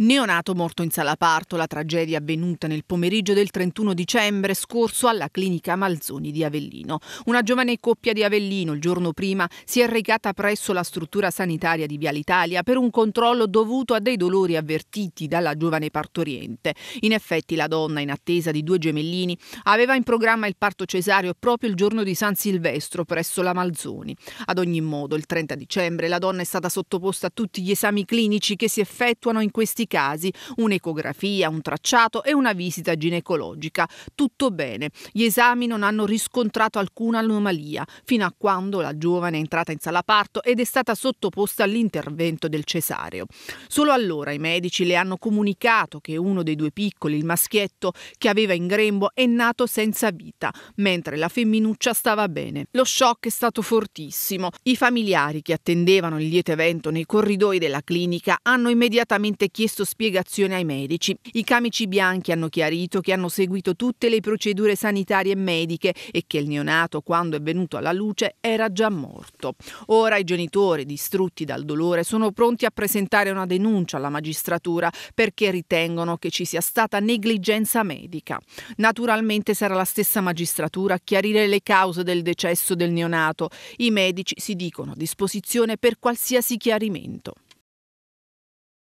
Neonato morto in sala parto, la tragedia avvenuta nel pomeriggio del 31 dicembre scorso alla clinica Malzoni di Avellino. Una giovane coppia di Avellino il giorno prima si è recata presso la struttura sanitaria di Viale Italia per un controllo dovuto a dei dolori avvertiti dalla giovane partoriente. In effetti la donna, in attesa di due gemellini, aveva in programma il parto cesareo proprio il giorno di San Silvestro presso la Malzoni. Ad ogni modo, il 30 dicembre la donna è stata sottoposta a tutti gli esami clinici che si effettuano in questi casi, un'ecografia, un tracciato e una visita ginecologica. Tutto bene. Gli esami non hanno riscontrato alcuna anomalia, fino a quando la giovane è entrata in sala parto ed è stata sottoposta all'intervento del cesareo. Solo allora i medici le hanno comunicato che uno dei due piccoli, il maschietto, che aveva in grembo è nato senza vita, mentre la femminuccia stava bene. Lo shock è stato fortissimo. I familiari che attendevano il lieto evento nei corridoi della clinica hanno immediatamente chiesto chiesto spiegazione ai medici. I camici bianchi hanno chiarito che hanno seguito tutte le procedure sanitarie e mediche e che il neonato, quando è venuto alla luce, era già morto. Ora i genitori, distrutti dal dolore, sono pronti a presentare una denuncia alla magistratura perché ritengono che ci sia stata negligenza medica. Naturalmente sarà la stessa magistratura a chiarire le cause del decesso del neonato. I medici si dicono a disposizione per qualsiasi chiarimento.